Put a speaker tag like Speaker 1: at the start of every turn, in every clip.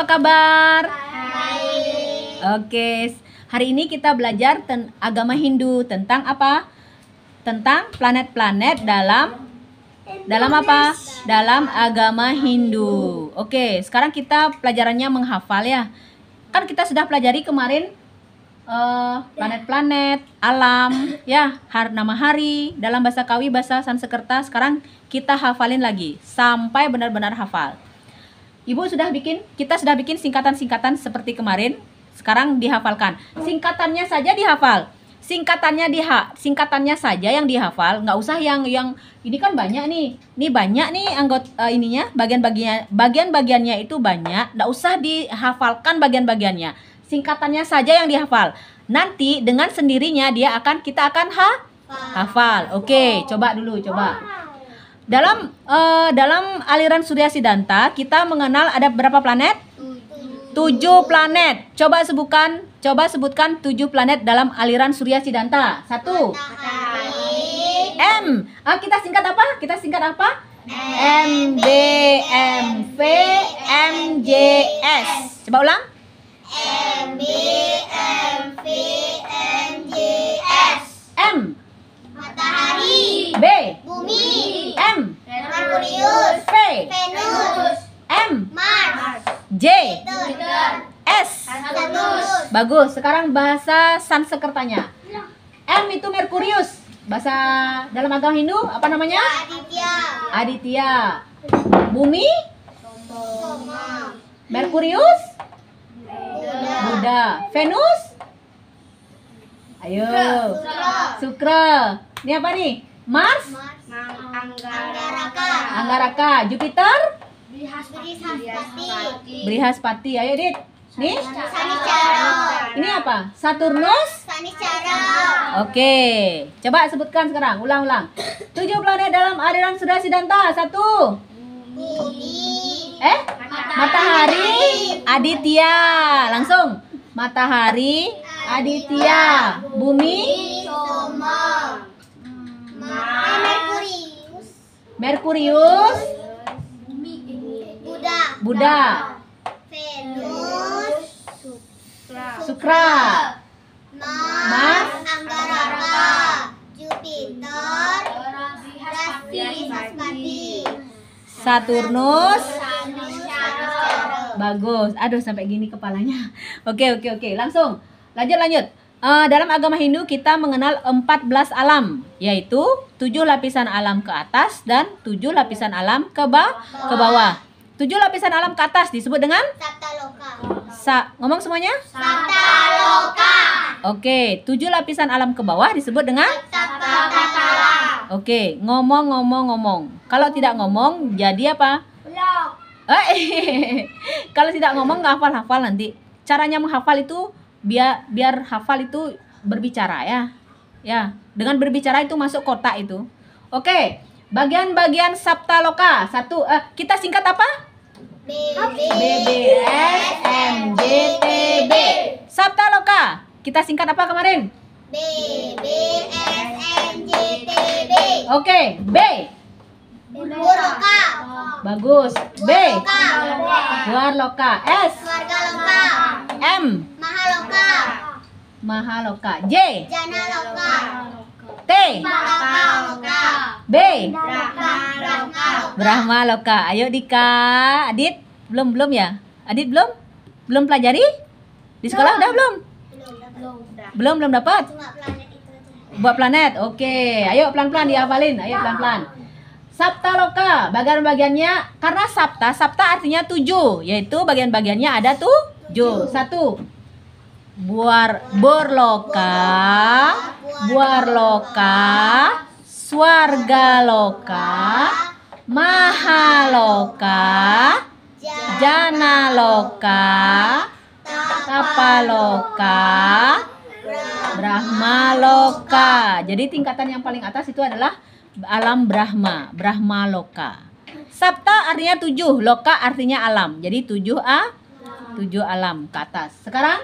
Speaker 1: apa kabar? Baik. Oke, hari ini kita belajar ten agama Hindu tentang apa? Tentang planet-planet dalam dalam apa? Dalam agama Hindu. Oke, sekarang kita pelajarannya menghafal ya. Kan kita sudah pelajari kemarin eh, planet-planet, uh, alam, ya, har nama hari dalam bahasa Kawi, bahasa Sanskerta. Sekarang kita hafalin lagi sampai benar-benar hafal. Ibu sudah bikin, kita sudah bikin singkatan-singkatan seperti kemarin. Sekarang dihafalkan. Singkatannya saja dihafal. Singkatannya di singkatannya saja yang dihafal, nggak usah yang yang ini kan banyak nih. Ini banyak nih anggota uh, ininya, bagian bagiannya bagian-bagiannya itu banyak, nggak usah dihafalkan bagian-bagiannya. Singkatannya saja yang dihafal. Nanti dengan sendirinya dia akan kita akan ha hafal. Oke, okay, coba dulu, coba. Dalam uh, dalam aliran Surya Sidanta kita mengenal ada berapa planet? Tujuh planet. Coba sebutkan, coba sebutkan tujuh planet dalam aliran Surya Sidanta Satu. M. Ah, kita singkat apa? Kita singkat apa? M B M V M J S. Coba ulang. M B M V M J S. Bagus. Sekarang bahasa Sansekertanya. M itu Merkurius. Bahasa dalam agama Hindu apa namanya? Aditya. Aditya. Bumi? Soma. Merkurius? Buddha. Venus? Ayo. Sukra. Ini apa nih? Mars? Mars. Anggaraka. Anggaraka. Jupiter? Brihaspati. Brihaspati. Ayo, Dit. Nih? Sanicara. Ini apa? Saturnus? Oke. Coba sebutkan sekarang. Ulang-ulang. Tujuh planet dalam aliran sudah Sidanta. Satu. Eh?
Speaker 2: Matahari.
Speaker 1: Aditya. Langsung. Matahari. Aditya. Bumi. Hmm. Merkurius. Merkurius. Buddha. Buddha. Shukra Mars Anggaraka Jupiter Brishaspati Saturnus Bagus. Aduh sampai gini kepalanya. Oke, oke, oke. Langsung. Lanjut, lanjut. Uh, dalam agama Hindu kita mengenal 14 alam, yaitu 7 lapisan alam ke atas dan 7 lapisan alam ke, ba ke bawah. Tujuh lapisan alam ke atas disebut dengan Saptaloka. Sa ngomong semuanya? Saptaloka. Oke, tujuh lapisan alam ke bawah disebut dengan Saptakala. Oke, ngomong ngomong ngomong. Kalau tidak ngomong jadi apa? Blok. Eh, kalau tidak ngomong nggak hafal-hafal nanti. Caranya menghafal itu biar biar hafal itu berbicara ya. Ya, dengan berbicara itu masuk kotak itu. Oke, bagian-bagian Saptaloka. Satu, eh, kita singkat apa? BBSMJTB. Sabta Loka. Kita singkat apa kemarin? BBSMJTB. Oke, B. B. Loka. Bagus. B. Loka. S. Warga loka. M. Mahaloka. Mahaloka. J. Jana loka. T. B. Brahma Loka. Ayo Dika. Adit belum belum ya? Adit belum? Belum pelajari? Di sekolah udah belum? Belum belum dapat. Buat planet. Oke. Ayo pelan-pelan dihafalin. Ayo pelan-pelan. Sabta loka, bagian-bagiannya karena sabta, sabta artinya tujuh, yaitu bagian-bagiannya ada tujuh. Satu, buar borloka jana loka tapa loka brahma loka jadi tingkatan yang paling atas itu adalah alam brahma brahma loka Sabta artinya tujuh, loka artinya alam. Jadi tujuh a, tujuh alam ke atas. Sekarang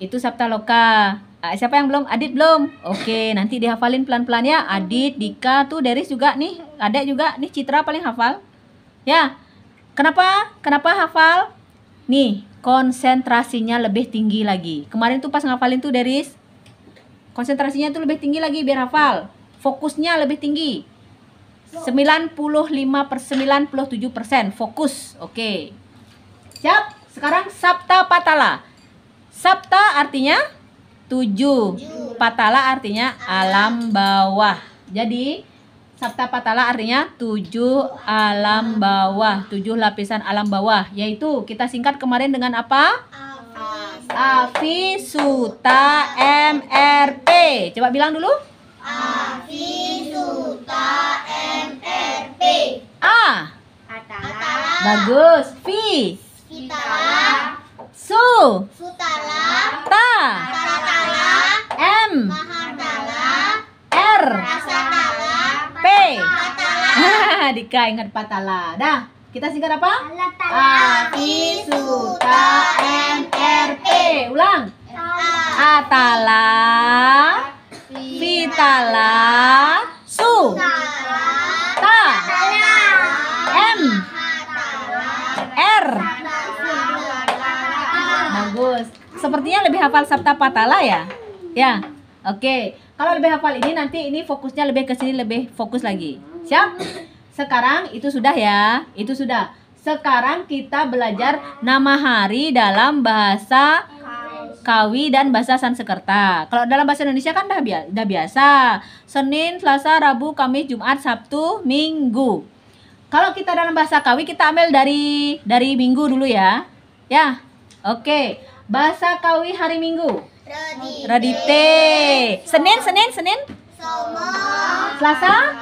Speaker 1: itu sabta loka. Uh, siapa yang belum? Adit belum? Oke, nanti dihafalin pelan-pelan ya. Adit, Dika, tuh Deris juga nih. Ada juga nih Citra paling hafal. Ya. Kenapa? Kenapa hafal? Nih, konsentrasinya lebih tinggi lagi. Kemarin tuh pas ngafalin tuh Deris, konsentrasinya tuh lebih tinggi lagi biar hafal. Fokusnya lebih tinggi. 95 per 97 persen fokus. Oke. Siap? Sekarang Sabta Patala. Sabta artinya tujuh. Patala artinya alam bawah. Jadi Sabta Patala artinya tujuh alam bawah, tujuh lapisan alam bawah, yaitu kita singkat kemarin dengan apa? Afi Suta MRP. Coba bilang dulu. Afi Suta MRP. A. Atala. Bagus. V. So. Su. Dika ingat patala. Dah, kita singkat apa? A T S U T M R P. Ulang. Atala Vitala Su Ta M R Bagus. Sepertinya lebih hafal sabta patala ya? Ya. Oke. Okay. Kalau lebih hafal ini nanti ini fokusnya lebih ke sini lebih fokus lagi. Siap? Sekarang itu sudah ya, itu sudah. Sekarang kita belajar nama hari dalam bahasa Kawi dan bahasa Sansekerta. Kalau dalam bahasa Indonesia kan dah, biasa. Senin, Selasa, Rabu, Kamis, Jumat, Sabtu, Minggu. Kalau kita dalam bahasa Kawi kita ambil dari dari Minggu dulu ya. Ya. Oke. Bahasa Kawi hari Minggu. Radite. Senin, Senin, Senin. Selasa.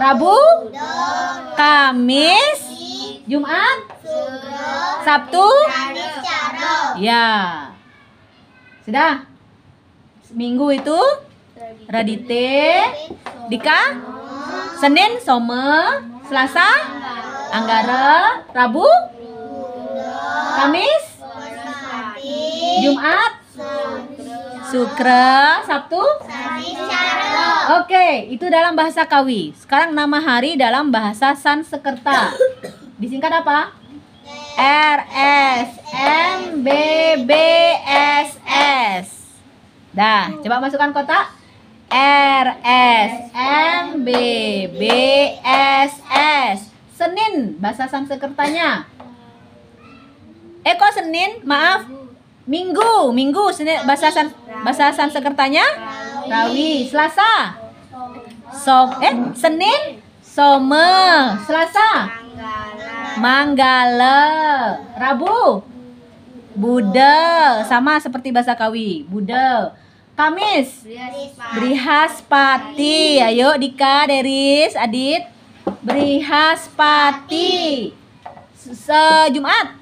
Speaker 1: Rabu, Kamis, Jumat, Sabtu, ya. Sudah. Minggu itu Radite, Dika, Senin Some, Selasa Anggara, Rabu, Kamis, Jumat, Sukra, Sabtu? Oke, itu dalam bahasa Kawi. Sekarang nama hari dalam bahasa Sanskerta, Disingkat apa? R S M B B S S. Dah, coba masukkan kotak. R S M B B S S. Senin bahasa Sansekertanya. Eko eh, Senin, maaf, Minggu, Minggu Senin bahasa san, bahasa Sansekertanya Rawi. Selasa Som eh Senin Some, Selasa Manggala, Rabu bude sama seperti bahasa Kawi, bude Kamis Brihaspati. Ayo Dika, Deris, Adit. Brihaspati. Se Jumat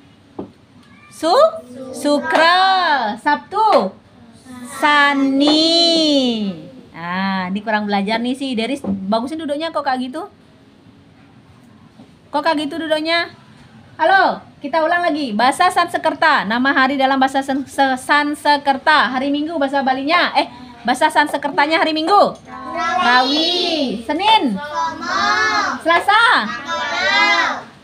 Speaker 1: Su? Sukra. Sabtu? Sani. Nah, ini kurang belajar nih sih. Deris, bagusin duduknya kok kayak gitu? Kok kayak gitu duduknya? Halo, kita ulang lagi. Bahasa Sansekerta. Nama hari dalam bahasa Sansekerta. Hari Minggu bahasa Balinya. Eh, bahasa Sansekertanya hari Minggu. Rawi. Senin. Selasa.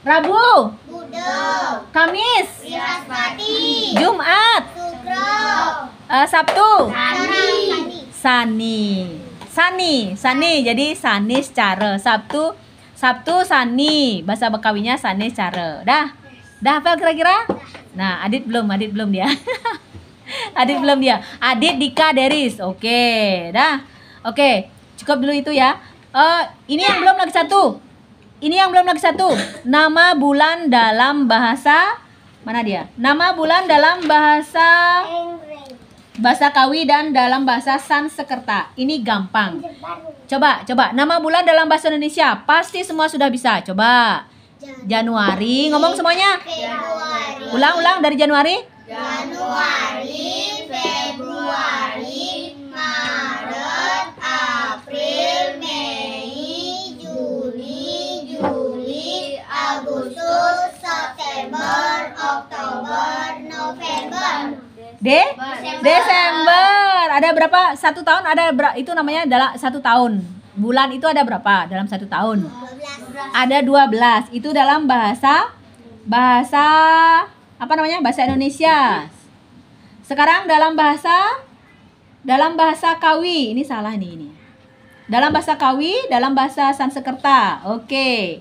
Speaker 1: Rabu. Sabtu. Kamis. Binaspati. Jumat. Sabtu Uh, eh, Sabtu. Sani. Sani. Sani. Sani. Jadi Sani secara Sabtu. Sabtu Sani. Bahasa Bekawinya Sani secara. Dah. Dah hafal kira-kira? Nah, Adit belum, Adit belum dia. Adit belum dia. Adit Dika Deris. Oke, dah. Oke, cukup dulu itu ya. Uh, ini yang belum lagi satu. Ini yang belum lagi satu. Nama bulan dalam bahasa mana dia? Nama bulan dalam bahasa bahasa Kawi dan dalam bahasa Sansekerta. Ini gampang. Coba, coba. Nama bulan dalam bahasa Indonesia pasti semua sudah bisa. Coba. Januari. Ngomong semuanya. Ulang-ulang dari Januari. Januari. De Desember. Desember. Ada berapa? Satu tahun ada berapa? itu namanya adalah satu tahun. Bulan itu ada berapa dalam satu tahun? 12. Ada 12. Itu dalam bahasa bahasa apa namanya? Bahasa Indonesia. Sekarang dalam bahasa dalam bahasa Kawi. Ini salah nih ini. Dalam bahasa Kawi, dalam bahasa Sansekerta. Oke.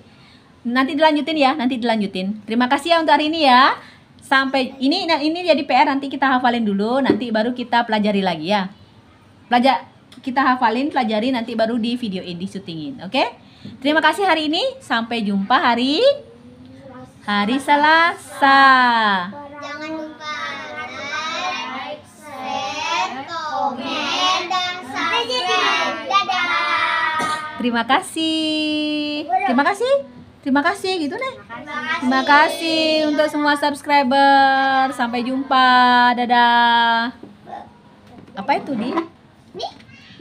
Speaker 1: Nanti dilanjutin ya, nanti dilanjutin. Terima kasih ya untuk hari ini ya sampai ini nah ini jadi PR nanti kita hafalin dulu nanti baru kita pelajari lagi ya pelajar kita hafalin pelajari nanti baru di video ini syutingin oke okay? terima kasih hari ini sampai jumpa hari hari Selasa terima kasih terima kasih terima kasih gitu deh Terima kasih untuk semua subscriber. Sampai jumpa. Dadah. Apa itu, Di? Nih.